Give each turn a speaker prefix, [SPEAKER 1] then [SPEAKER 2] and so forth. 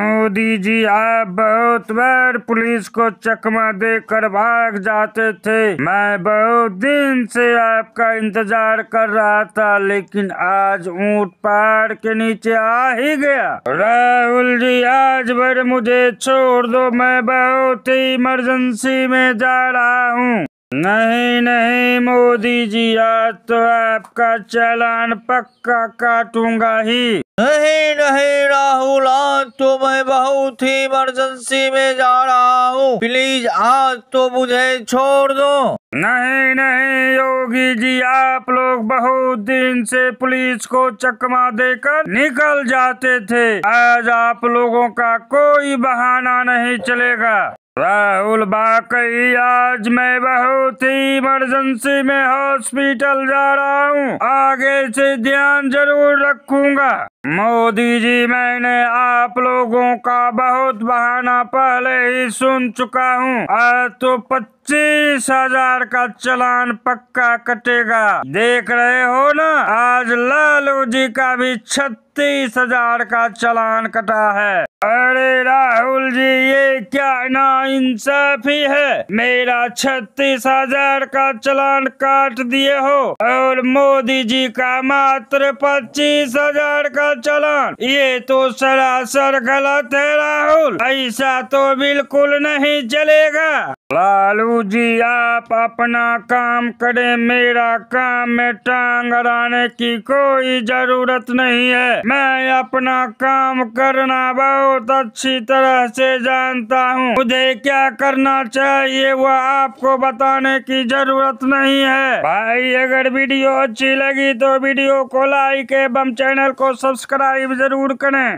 [SPEAKER 1] मोदी जी आप बहुत बार पुलिस को चकमा देकर भाग जाते थे मैं बहुत दिन से आपका इंतजार कर रहा था लेकिन आज ऊंट पहाड़ के नीचे आ ही गया राहुल जी आज भर मुझे छोड़ दो मैं बहुत ही इमरजेंसी में जा रहा हूँ नहीं नहीं मोदी जी आज तो आपका चलान पक्का काटूंगा ही नहीं नहीं राहुल आज तो मैं बहुत ही इमरजेंसी में जा रहा हूँ प्लीज आज तो मुझे छोड़ दो नहीं नहीं योगी जी आप लोग बहुत दिन से पुलिस को चकमा देकर निकल जाते थे आज आप लोगों का कोई बहाना नहीं चलेगा राहुल बाकई आज मैं बहुत ही इमरजेंसी में हॉस्पिटल जा रहा हूँ आगे से ध्यान जरूर रखूंगा मोदी जी मैंने आप लोगों का बहुत बहाना पहले ही सुन चुका हूँ आज तो पच्चीस पच्चीस हजार का चलान पक्का कटेगा देख रहे हो ना आज लालू जी का भी छत्तीस हजार का चलान कटा है अरे राहुल जी ये क्या ना इंसाफी है मेरा छत्तीस हजार का चलान काट दिए हो और मोदी जी का मात्र पच्चीस हजार का चलान ये तो सरासर गलत है राहुल ऐसा तो बिल्कुल नहीं चलेगा लालू जी आप अपना काम करें मेरा काम में टांग अड़ाने की कोई जरूरत नहीं है मैं अपना काम करना बहुत अच्छी तरह से जानता हूँ मुझे क्या करना चाहिए वो आपको बताने की जरूरत नहीं है भाई अगर वीडियो अच्छी लगी तो वीडियो को लाइक एवं चैनल को सब्सक्राइब जरूर करें